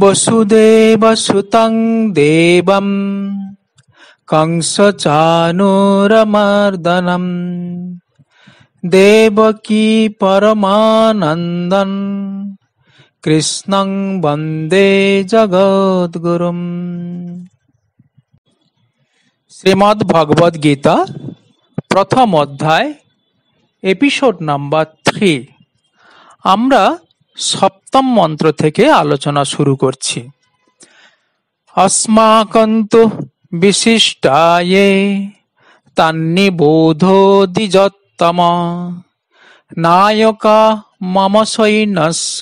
বসুদেবসুতং দেবম कंसचानूरमर्दनम् দেবকী পরমানন্দন কৃষ্ণং বন্দে জগদ্গুরুম শ্রীমদ ভগবদ গীতা প্রথম অধ্যায় episode number three আমরা সপ্তম মন্ত্র থেকে আলোচনা শুরু করছি অস্মাকন্ত বিশিষ্টায়ে তান্নিবোধো দ্বিজত্তম নায়কা মম সৈন্যস্য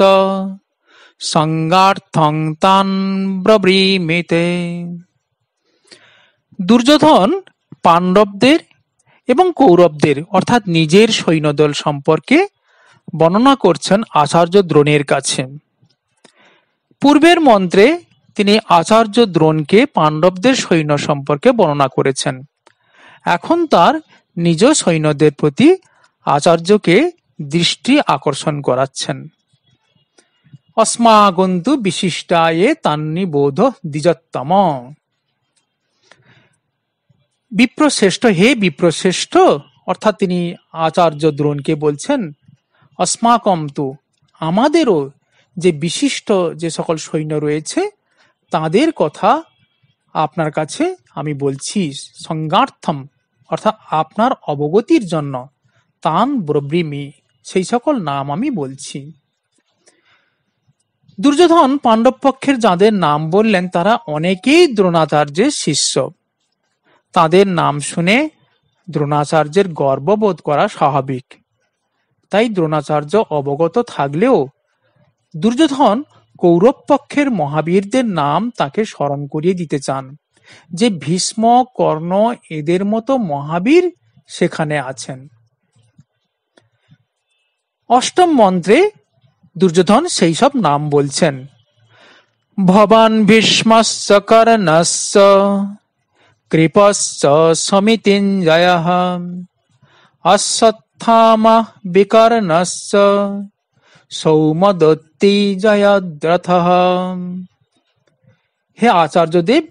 সঙ্গার্থং তান ব্রবীমিতে দুর্যোধন পাণ্ডবদের এবং কৌরবদের অর্থাৎ নিজের সৈন্যদল সম্পর্কে বর্ণনা করছেন আচার্য দ্রোণের কাছে পূর্বের মন্ত্রে তিনি আচার্য দ্রোণকে পাণ্ডবদের সৈন্য সম্পর্কে বর্ণনা করেছেন এখন তার নিজ সৈন্যদের প্রতি আচার্যকে দৃষ্টি আকর্ষণ করাচ্ছেন অস্মাগন্তু বিশিষ্টায়ে তান্নি বোধ দ্বিজত্তম বিপ্রশ্রেষ্ঠ হে বিপ্রশ্রেষ্ঠ অর্থাৎ তিনি আচার্য দ্রোণকে বলছেন অস্মাকম তু আমাদেরও যে বিশিষ্ট যে সকল সৈন্য রয়েছে তাদের কথা আপনার কাছে আমি বলছি সংজ্ঞার্থম অর্থাৎ আপনার অবগতির জন্য তান ব্রব্রিমি সেই সকল নাম আমি বলছি দুর্যোধন পাণ্ডব পক্ষের যাদের নাম বললেন তারা অনেকেই দ্রোণাচার্যের শিষ্য তাদের নাম শুনে দ্রোণাচার্যের গর্ববোধ করা স্বাভাবিক তাই দ্রোণাচার্য অবগত থাকলেও দুর্যোধন কৌরব পক্ষের মহাবীরদের নাম তাকে স্মরণ করিয়ে দিতে চান যে ভীষ্ম কর্ণ এদের মতো মহাবীর সেখানে আছেন অষ্টম মন্ত্রে দুর্যোধন সেই সব নাম বলছেন ভবান ভীষ্মশ্চ কর্ণশ্চ কৃপশ্চ সমিতিঞ্জয় অশ্বত্থামা বিকর্ণস্য সৌমদত্তি জয়দ্রথ হে আচার্যদেব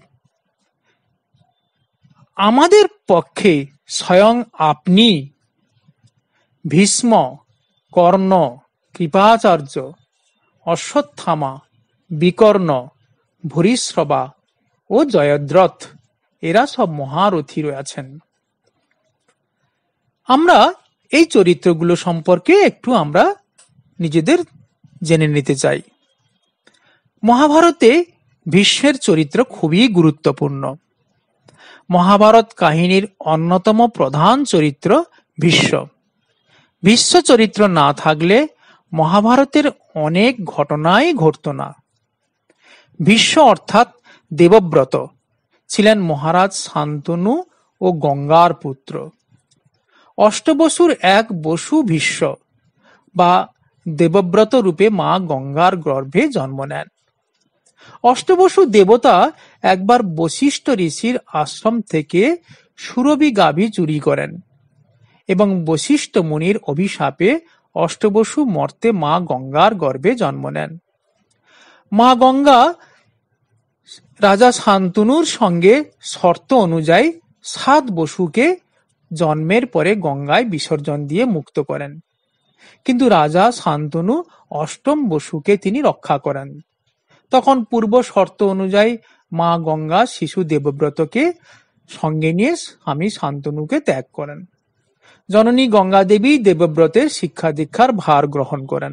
আমাদের পক্ষে স্বয়ং আপনি ভীষ্ম কর্ণ কৃপাচার্য অশ্বত্থামা বিকর্ণ ভরিশ্রবা ও জয়দ্রথ এরা সব মহারথী রয়েছেন আমরা এই চরিত্রগুলো সম্পর্কে একটু আমরা নিজেদের জেনে নিতে চাই মহাভারতে ভীষ্মের চরিত্র খুবই গুরুত্বপূর্ণ মহাভারত কাহিনীর অন্যতম প্রধান চরিত্র ভীষ্ম ভীষ্ম চরিত্র না থাকলে মহাভারতের অনেক ঘটনাই ঘটত না ভীষ্ম অর্থাৎ দেবব্রত ছিলেন মহারাজ শান্তনু ও গঙ্গার পুত্র অষ্টবসুর এক বসু ভীষ্ম বা দেবব্রত রূপে মা গঙ্গার গর্ভে জন্ম নেন অষ্টবসু দেবতা একবার বশিষ্ঠ ঋষির আশ্রম থেকে সুরবি গাভী চুরি করেন এবং বশিষ্ঠ মুনির অভিশাপে অষ্টবসু মর্তে মা গঙ্গার গর্ভে জন্ম নেন মা গঙ্গা রাজা শান্তনুর সঙ্গে শর্ত অনুযায়ী সাত বসুকে জন্মের পরে গঙ্গায় বিসর্জন দিয়ে মুক্ত করেন। কিন্তু রাজা শান্তনু অষ্টম বসুকে তিনি রক্ষা করেন। তখন পূর্ব শর্ত অনুযায়ী মা গঙ্গা শিশু দেবব্রতকে সঙ্গে নিয়ে স্বামী শান্তনুকে ত্যাগ করেন। জননী গঙ্গা দেবী দেবব্রতের শিক্ষা দীক্ষার ভার গ্রহণ করেন।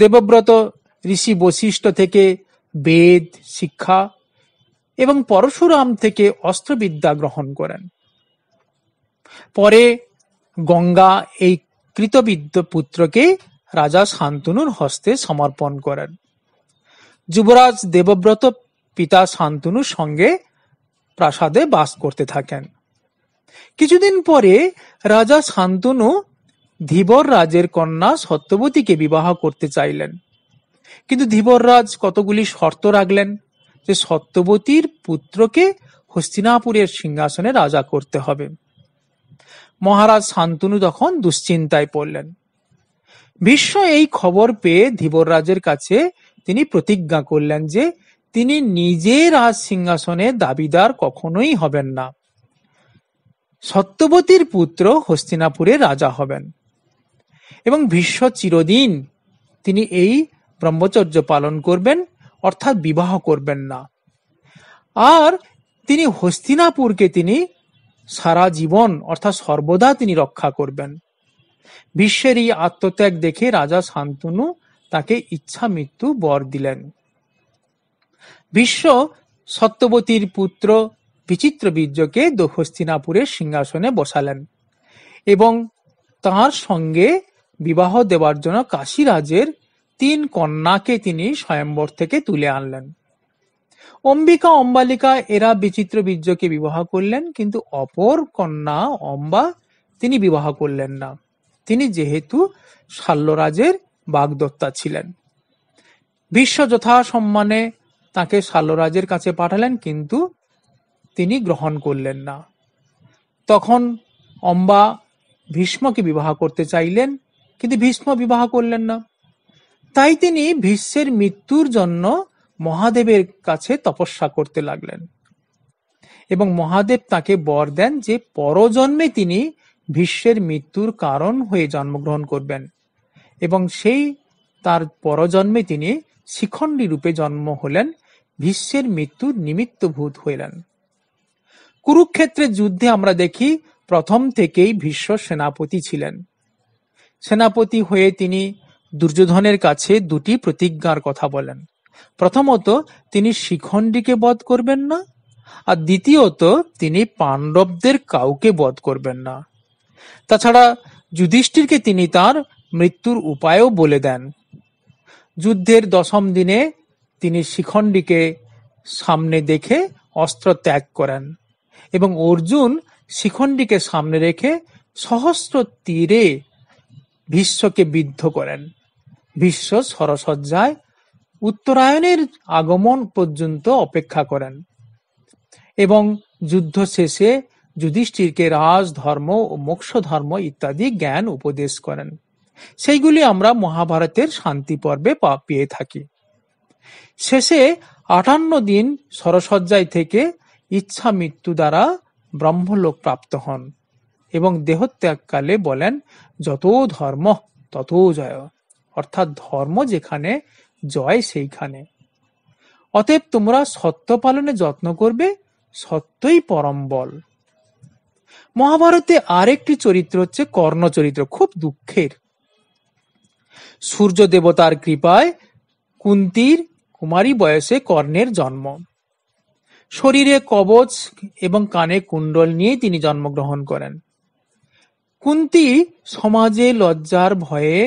দেবব্রত ঋষি বশিষ্ঠ থেকে বেদ শিক্ষা এবং পরশুরাম থেকে অস্ত্রবিদ্যা গ্রহণ করেন পরে গঙ্গা এই কৃতবিদ্য পুত্রকে রাজা শান্তনুর হস্তে সমর্পণ করেন যুবরাজ দেবব্রত পিতা শান্তনুর সঙ্গে প্রাসাদে বাস করতে থাকেন কিছুদিন পরে রাজা শান্তনু ধীবর রাজের কন্যা সত্যবতীকে বিবাহ করতে চাইলেন কিন্তু ধীবররাজ কতগুলি শর্ত রাখলেন যে সত্যবতীর পুত্রকে হস্তিনাপুরের সিংহাসনে রাজা করতে হবে মহারাজ শান্তনু তখন দুশ্চিন্তায় পড়লেন ভীষ্ম এই খবর পেয়ে ধীবররাজের কাছে তিনি প্রতিজ্ঞা করলেন যে তিনি নিজে রাজ সিংহাসনে দাবিদার কখনোই হবেন না সত্যবতীর পুত্র হস্তিনাপুরে রাজা হবেন এবং ভীষ্ম চিরদিন তিনি এই ব্রহ্মচর্য পালন করবেন অর্থাৎ বিবাহ করবেন না আর তিনি হস্তিনাপুরকে তিনি সারা জীবন অর্থাৎ সর্বদা তিনি রক্ষা করবেন বিশ্বের এই আত্মত্যাগ দেখে রাজা শান্তনু তাকে ইচ্ছা মৃত্যু বর দিলেন বিশ্ব সত্যবতীর পুত্র বিচিত্র বীর্যকে হস্তিনাপুরের সিংহাসনে বসালেন এবং তার সঙ্গে বিবাহ দেওয়ার জন্য কাশীরাজের তিন কন্যাকে তিনি স্বয়ম্বর থেকে তুলে আনলেন অম্বিকা অম্বালিকা এরা বিচিত্র বীর্যকে বিবাহ করলেন কিন্তু অপর কন্যা অম্বা তিনি বিবাহ করলেন না তিনি যেহেতু শাল্যরাজের বাগদত্তা ছিলেন বিশ্ব যথা সম্মানে তাকে শাল্যরাজের কাছে পাঠালেন কিন্তু তিনি গ্রহণ করলেন না তখন অম্বা ভীষ্মকে বিবাহ করতে চাইলেন কিন্তু ভীষ্ম বিবাহ করলেন না তাই তিনি ভীষ্মের মৃত্যুর জন্য মহাদেবের কাছে তপস্যা করতে লাগলেন এবং মহাদেব তাকে বর দেন যে পরজন্মে তিনি ভীষ্মের মৃত্যুর কারণ হয়ে জন্মগ্রহণ করবেন এবং সেই তার পরজন্মে তিনি শিখণ্ডী রূপে জন্ম হলেন ভীষ্মের মৃত্যুর নিমিত্তভূত হইলেন কুরুক্ষেত্রের যুদ্ধে আমরা দেখি প্রথম থেকেই ভীষ্ম সেনাপতি ছিলেন সেনাপতি হয়ে তিনি দুর্যোধনের কাছে দুটি প্রতিজ্ঞার কথা বলেন প্রথমত তিনি শিখণ্ডীকে বধ করবেন না আর দ্বিতীয়ত তিনি পাণ্ডবদের কাউকে বধ করবেন না তাছাড়া যুধিষ্ঠিরকে তিনি তার মৃত্যুর উপায়ও বলে দেন যুদ্ধের দশম দিনে তিনি শিখণ্ডীকে সামনে দেখে অস্ত্র ত্যাগ করেন এবং অর্জুন শিখণ্ডীকে সামনে রেখে সহস্র তীরে ভীষ্মকে বিদ্ধ করেন ভীষ্ম সরসজ্জায় উত্তরায়ণের আগমন পর্যন্ত অপেক্ষা করেন এবং যুদ্ধ শেষে যুধিষ্ঠিরকে রাজ ধর্ম ও মোক্ষ ধর্ম ইত্যাদি জ্ঞান উপদেশ করেন সেইগুলি আমরা মহাভারতের শান্তি পর্বে পেয়ে থাকি শেষে আটান্ন দিন সরসজ্জায় থেকে ইচ্ছা মৃত্যু দ্বারা ব্রহ্মলোক প্রাপ্ত হন এবং দেহত্যাগকালে বলেন যত ধর্ম তত জয় অর্থাৎ ধর্ম যেখানে জয় সেইখানে। অতএব তোমরা সত্য পালনে যত্ন করবে, সত্যই পরম বল। মহাভারতে আরেকটি চরিত্র হচ্ছে কর্ণ চরিত্র খুব দুঃখের সূর্য দেবতার কৃপায় কুন্তির কুমারী বয়সে কর্ণের জন্ম শরীরে কবচ এবং কানে কুণ্ডল নিয়ে তিনি জন্মগ্রহণ করেন কুন্তি সমাজে লজ্জার ভয়ে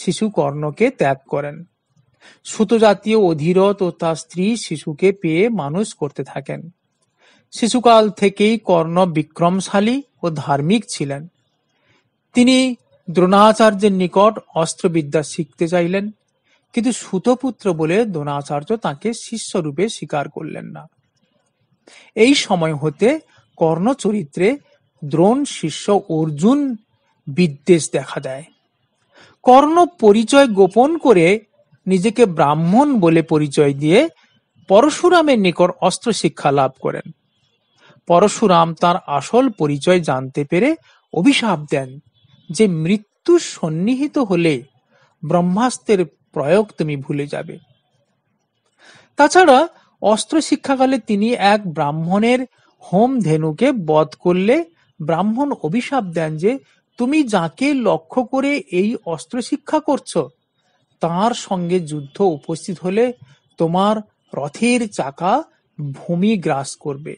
শিশু কর্ণকে ত্যাগ করেন সুতোজাতীয় অধীরত ও তার স্ত্রী শিশুকে পেয়ে মানুষ করতে থাকেন। শিশুকাল থেকেই কর্ণ বিক্রমশালী ও ধার্মিক ছিলেন। তিনি দ্রোণাচার্যের নিকট অস্ত্রবিদ্যা শিখতে চাইলেন, কিন্তু সুতপুত্র বলে দ্রোণাচার্য তাকে শিষ্যরূপে স্বীকার করলেন না। এই সময় হতে কর্ণ চরিত্রে দ্রোণ শিষ্য অর্জুন বিদ্বেষ দেখা দেয়। কর্ণ পরিচয় গোপন করে নিজেকে ব্রাহ্মণ বলে পরিচয় দিয়ে পরশুরামের নিকট অস্ত্র শিক্ষা লাভ করেন। পরশুরাম তার আসল পরিচয় জানতে পেরে অভিশাপ দেন যে মৃত্যু সন্নিহিত হলে ব্রহ্মাস্ত্রের প্রয়োগ তুমি ভুলে যাবে তাছাড়া অস্ত্র শিক্ষাকালে তিনি এক ব্রাহ্মণের হোম ধেনুকে বধ করলে ব্রাহ্মণ অভিশাপ দেন যে তুমি যাকে লক্ষ্য করে এই অস্ত্র শিক্ষা করছো তাঁর সঙ্গে যুদ্ধ উপস্থিত হলে তোমার রথের চাকা ভূমি গ্রাস করবে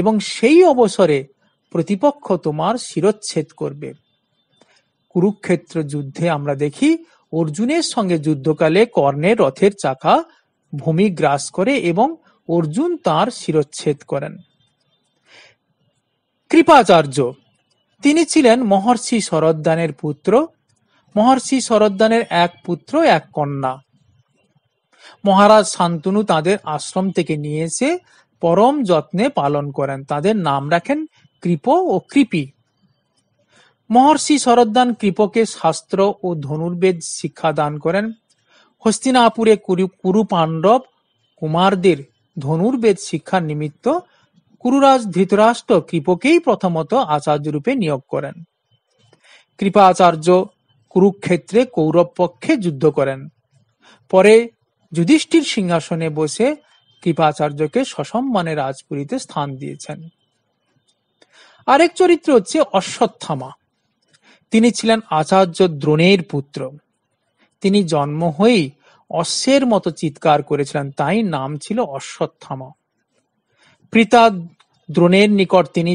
এবং সেই অবসরে প্রতিপক্ষ তোমার শিরচ্ছেদ করবে কুরুক্ষেত্র যুদ্ধে আমরা দেখি অর্জুনের সঙ্গে যুদ্ধকালে কর্ণের রথের চাকা ভূমি গ্রাস করে এবং অর্জুন তার শিরচ্ছেদ করেন কৃপাচার্য তিনি ছিলেন মহর্ষি শরদ্দানের পুত্র মহর্ষি শরদ্দানের এক পুত্র এক কন্যা মহারাজ শান্তনু তাদের আশ্রম থেকে নিয়ে এসে পরম যত্নে পালন করেন তাদের নাম রাখেন কৃপ ও কৃপি মহর্ষি শরদ্দান কৃপকে শাস্ত্র ও ধনুর্বেদ শিক্ষা দান করেন হস্তিনাপুরে কুরু পাণ্ডব কুমারদের ধনুর্বেদ শিক্ষার নিমিত্ত কুরুরাজ ধৃতরাষ্ট্র কৃপকেই প্রথমত আচার্য রূপে নিয়োগ করেন কৃপাচার্য কুরুক্ষেত্রে কৌরব পক্ষে যুদ্ধ করেন। পরে যুধিষ্ঠির সিংহাসনে বসে কৃপাচার্যকে সসম্মানে রাজপুরীতে স্থান দিয়েছেন। আরেক চরিত্র হচ্ছে অশ্বত্থামা তিনি ছিলেন আচার্য দ্রোণের পুত্র তিনি জন্ম হয়েই অশ্বের মতো চিৎকার করেছিলেন তাই নাম ছিল অশ্বত্থামা পিতা দ্রোণের নিকট তিনি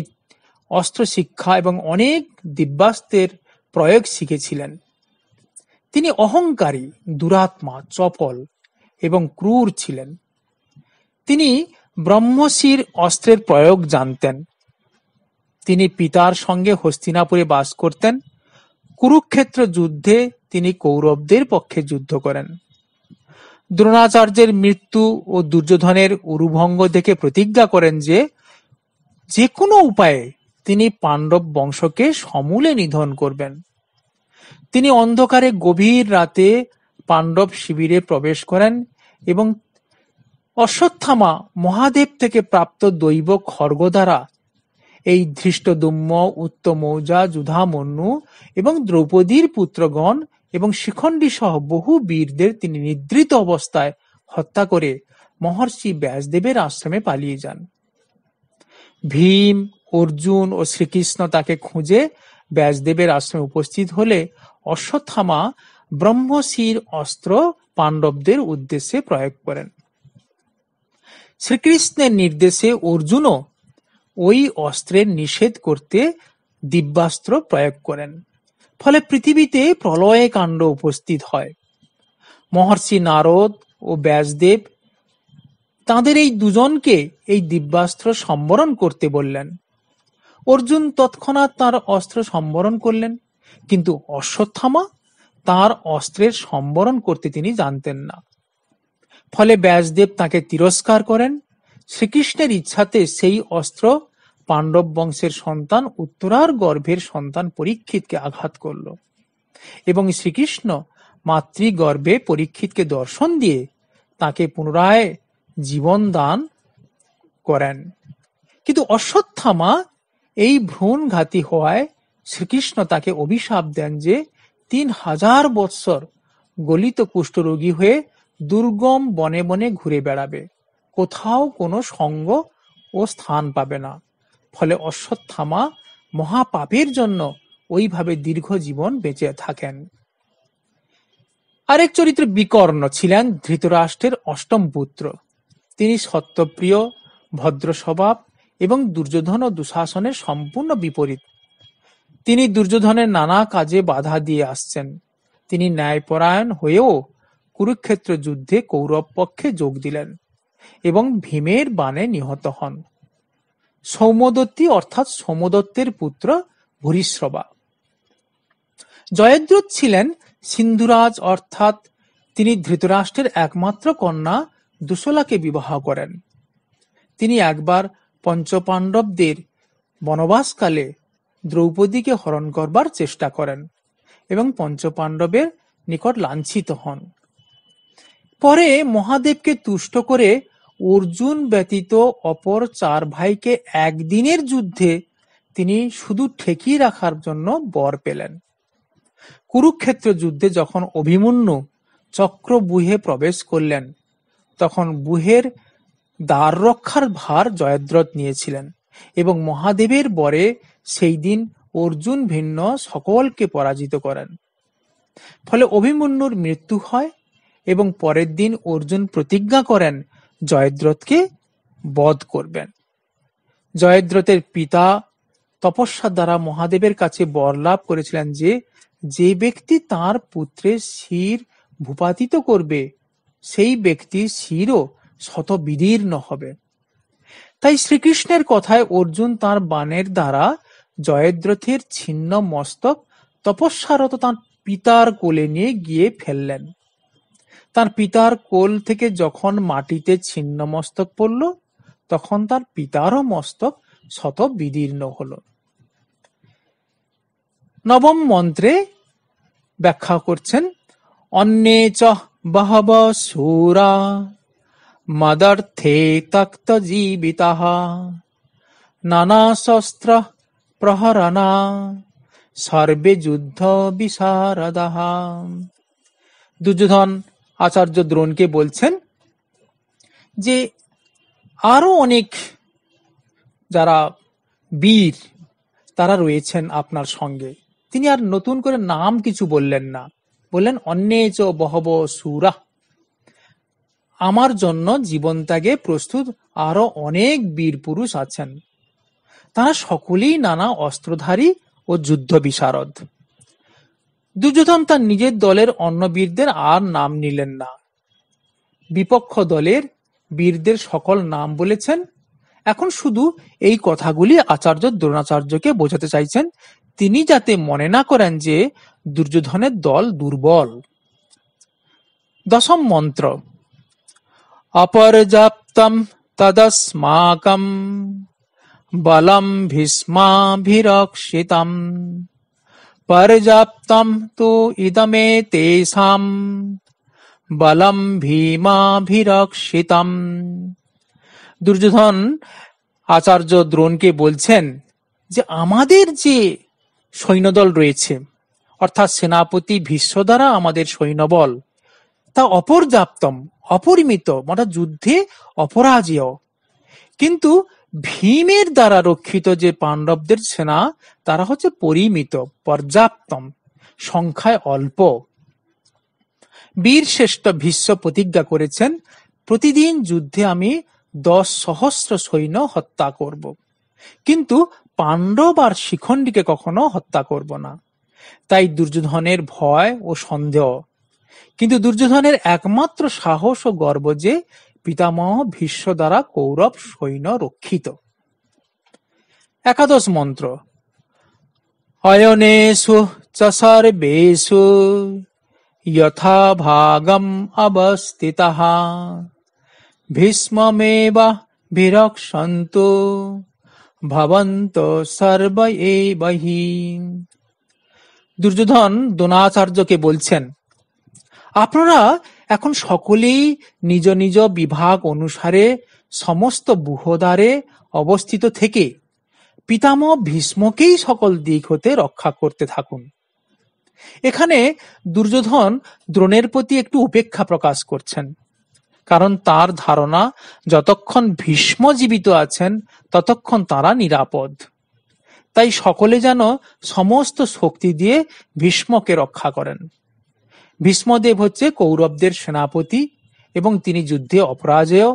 অস্ত্র শিক্ষা এবং অনেক দিব্যাস্ত্রের প্রয়োগ শিখেছিলেন তিনি অহংকারী, দুরাত্মা, চপল এবং ক্রূর ছিলেন। তিনি ব্রহ্মশির অস্ত্রের প্রয়োগ জানতেন। তিনি পিতার সঙ্গে হস্তিনাপুরে বাস করতেন। কুরুক্ষেত্র যুদ্ধে তিনি কৌরবদের পক্ষে যুদ্ধ করেন। দ্রোণাচার্যের মৃত্যু ও দুর্যোধনের উরুভঙ্গ দেখে প্রতিজ্ঞা করেন যে যে কোনো উপায়ে তিনি পাণ্ডব বংশকে সমূলে নিধন করবেন। তিনি অন্ধকারে গভীর রাতে পাণ্ডব শিবিরে প্রবেশ করেন এবং অশ্বত্থামা মহাদেব থেকে প্রাপ্ত দৈব খর্গ দ্বারা এই ধৃষ্টদুম্ম উত্তমৌজা যুধামন্যু এবং দ্রৌপদীর পুত্রগণ এবং শিখণ্ডী সহ বহু বীরদের তিনি নিদ্রিত অবস্থায় হত্যা করে মহর্ষি ব্যাসদেবের আশ্রমে পালিয়ে যান ভীম অর্জুন ও শ্রীকৃষ্ণ তাকে খুঁজে ব্যাসদেবের আশ্রমে উপস্থিত হলে অশ্বত্থামা ব্রহ্মশির অস্ত্র পাণ্ডবদের উদ্দেশ্যে প্রয়োগ করেন শ্রীকৃষ্ণের নির্দেশে অর্জুনও ওই অস্ত্রের নিষেধ করতে দিব্যাস্ত্র প্রয়োগ করেন ফলে পৃথিবীতে প্রলয়ে কাণ্ড উপস্থিত হয় মহর্ষি নারদ ও ব্যাসদেব তাদের এই দুজনকে এই দিব্যাস্ত্র সম্বরণ করতে বললেন অর্জুন তৎক্ষণাৎ তাঁর অস্ত্র সম্বরণ করলেন কিন্তু অশ্বত্থামা তার অস্ত্রের সম্বরণ করতে তিনি জানতেন না ফলে ব্যাসদেব তাকে তিরস্কার করেন শ্রীকৃষ্ণের ইচ্ছাতে সেই অস্ত্র পাণ্ডব বংশের সন্তান উত্তরার গর্ভের সন্তান পরীক্ষিতকে আঘাত করল এবং শ্রীকৃষ্ণ মাতৃগর্ভে পরীক্ষিতকে দর্শন দিয়ে তাকে পুনরায় জীবন দান করেন কিন্তু অশ্বত্থামা এই ভ্রূণঘাতী হওয়ায় শ্রীকৃষ্ণ তাকে অভিশাপ দেন যে তিন হাজার বৎসর গলিত কুষ্ঠরোগী হয়ে দুর্গম বনে বনে ঘুরে বেড়াবে কোথাও কোনো সঙ্গ ও স্থান পাবে না ফলে অশ্বত্থামা মহাপাপের জন্য ওইভাবে দীর্ঘ জীবন বেঁচে থাকেন আরেক চরিত্র বিকর্ণ ছিলেন ধৃতরাষ্ট্রের অষ্টম পুত্র তিনি সত্যপ্রিয় ভদ্র স্বভাব এবং দুর্যোধন ও দুঃশাসনের সম্পূর্ণ বিপরীত তিনি দুর্যোধনের নানা কাজে বাধা দিয়ে আসছেন তিনি ন্যায়পরায়ণ হয়েও কুরুক্ষেত্র যুদ্ধে কৌরব পক্ষে যোগ দিলেন এবং ভীমের বানে নিহত হন সৌমদত্তী অর্থাৎ সৌমদত্তের পুত্র ভূরিশ্রবা জয়দ্রথ ছিলেন সিন্ধুরাজ অর্থাৎ তিনি ধৃতরাষ্ট্রের একমাত্র কন্যা দুশলাকে বিবাহ করেন তিনি একবার পঞ্চপাণ্ডবদের বনবাসকালে দ্রৌপদীকে হরণ করবার চেষ্টা করেন এবং পঞ্চপাণ্ডবের নিকট লাঞ্ছিত হন পরে মহাদেবকে তুষ্ট করে অর্জুন ব্যতীত অপর চার ভাইকে একদিনের যুদ্ধে তিনি শুধু ঠেকিয়ে রাখার জন্য বর পেলেন কুরুক্ষেত্র যুদ্ধে যখন অভিমন্যু চক্রবুহে প্রবেশ করলেন তখন বুহের দ্বার রক্ষার ভার জয়দ্রথ নিয়েছিলেন এবং মহাদেবের বরে সেই দিন অর্জুন ভিন্ন সকলকে পরাজিত করেন ফলে অভিমন্যুর মৃত্যু হয় এবং পরের দিন অর্জুন প্রতিজ্ঞা করেন জয়দ্রথকে বধ করবেন জয়দ্রথের পিতা তপস্যা দ্বারা মহাদেবের কাছে বর লাভ করেছিলেন যে যে ব্যক্তি তার পুত্রের শির ভূপাতিত করবে সেই ব্যক্তি শিরও শত বিদীর্ণ হবে তাই শ্রীকৃষ্ণের কথায় অর্জুন তার বাণের দ্বারা জয়দ্রথের ছিন্ন মস্তক তপস্যারত তার পিতার কোলে নিয়ে গিয়ে ফেললেন তার পিতার কোল থেকে যখন মাটিতে ছিন্ন মস্তক পড়ল তখন তার পিতারও মস্তক শত বিদীর্ণ হল নবম মন্ত্রে ব্যাখ্যা করছেন অন্যে চহ বহব সুরা নানা শস্ত্র প্রহরণা সর্বে যুদ্ধ বিশারদাহ দুর্যোধন আচার্য দ্রোণকে বলছেন যে আরো অনেক যারা বীর তারা রয়েছেন আপনার সঙ্গে তিনি আর নতুন করে নাম কিছু বললেন না বললেন অন্যে চ বহব সুরা আমার জন্য জীবন ত্যাগে প্রস্তুত আরও অনেক বীরপুরুষ আছেন, তাঁরা সকলেই নানা অস্ত্রধারী ও যুদ্ধবিশারদ। দুর্যোধন তার নিজের দলের অন্য বীরদের আর নাম নিলেন না। বিপক্ষ দলের বীরদের সকল নাম বলেছেন, এখন শুধু এই কথাগুলি আচার্য দ্রোণাচার্যকে বোঝাতে চাইছেন তিনি যাতে মনে না করেন যে দুর্যোধনের দল দুর্বল দশম মন্ত্র তদস্মাক तदस्माकं बलं भीष्माभिरक्षितम् पर्याप्तं तु इदमेतेषाम् বলম ভীমাভিরক্ষিতম দুর্যোধন আচার্য দ্রোণকে বলছেন যে আমাদের যে সৈন্যদল রয়েছে অর্থাৎ সেনাপতি ভীষ্ম দ্বারা আমাদের সৈন্যবল তা অপর্যাপ্তম অপরিমিত মানে যুদ্ধে অপরাজীয় কিন্তু ভীমের দ্বারা রক্ষিত যে পাণ্ডবদের সেনা তারা হচ্ছে পরিমিত পর্যাপ্তম সংখ্যায় অল্প বীর শ্রেষ্ঠ ভীষ্ম প্রতিজ্ঞা করেছেন প্রতিদিন যুদ্ধে আমি দশ সহস্র সৈন্য হত্যা করব কিন্তু পাণ্ডব আর শিখণ্ডীকে কখনো হত্যা করব না তাই দুর্যোধনের ভয় ও সন্দেহ কিন্তু দুর্যোধনের একমাত্র সাহস ও গর্ব যে পিতামহ ভীষ্ম দ্বারা কৌরব সৈন্য রক্ষিত একাদশ মন্ত্র অয়নেশু চ সর্বেশু যথা ভাগম অবস্থিত ভীষ্মমেব বিরক্ষন্ত ভবন্ত সর্ব দুর্যোধন দোনাচার্যকে বলছেন আপনারা এখন সকলেই নিজ নিজ বিভাগ অনুসারে সমস্ত বুহদারে অবস্থিত থেকে পিতামহ ভীষ্মকেই সকল দিক হতে রক্ষা করতে থাকুন এখানে দুর্যোধন দ্রোণের প্রতি একটু উপেক্ষা প্রকাশ করছেন কারণ তার ধারণা যতক্ষণ ভীষ্ম জীবিত আছেন ততক্ষণ তারা নিরাপদ তাই সকলে যেন সমস্ত শক্তি দিয়ে ভীষ্মকে রক্ষা করেন ভীষ্মদেব হচ্ছে কৌরবদের সেনাপতি এবং তিনি যুদ্ধে অপরাজেয়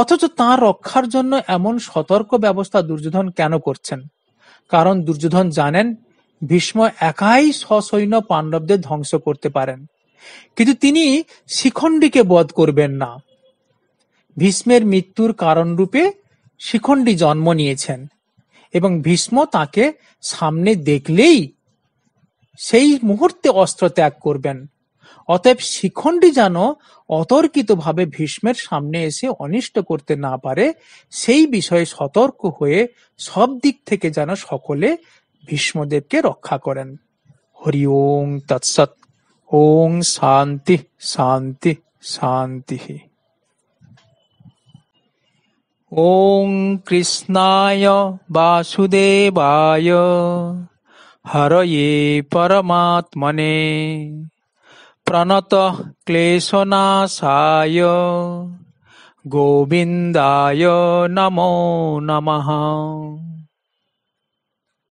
অথচ তাঁর রক্ষার জন্য এমন সতর্ক ব্যবস্থা দুর্যোধন কেন করছেন কারণ দুর্যোধন জানেন ভীষ্ম একাই সসৈন্য পাণ্ডবদের ধ্বংস করতে পারেন কিন্তু তিনি শিখণ্ডীকে বধ করবেন না ভীষ্মের মৃত্যুর কারণ রূপে শিখণ্ডী জন্ম নিয়েছেন এবং ভীষ্ম তাকে সামনে দেখলেই সেই মুহূর্তে অস্ত্র ত্যাগ করবেন অতএব শিখণ্ডী যেন অতর্কিতভাবে ভীষ্মের সামনে এসে অনিষ্ট করতে না পারে সেই বিষয়ে সতর্ক হয়ে সব দিক থেকে যেন সকলে ভীষ্মদেবকে রক্ষা করেন হরি ওং তৎসৎ ওং শান্তি শান্তি শান্তি ওং কৃষ্ণায় বাসুদেবায় হরয়ে পরমাত্মনে प्रणतः क्लेशनाशाय गोविन्दाय नमो नमः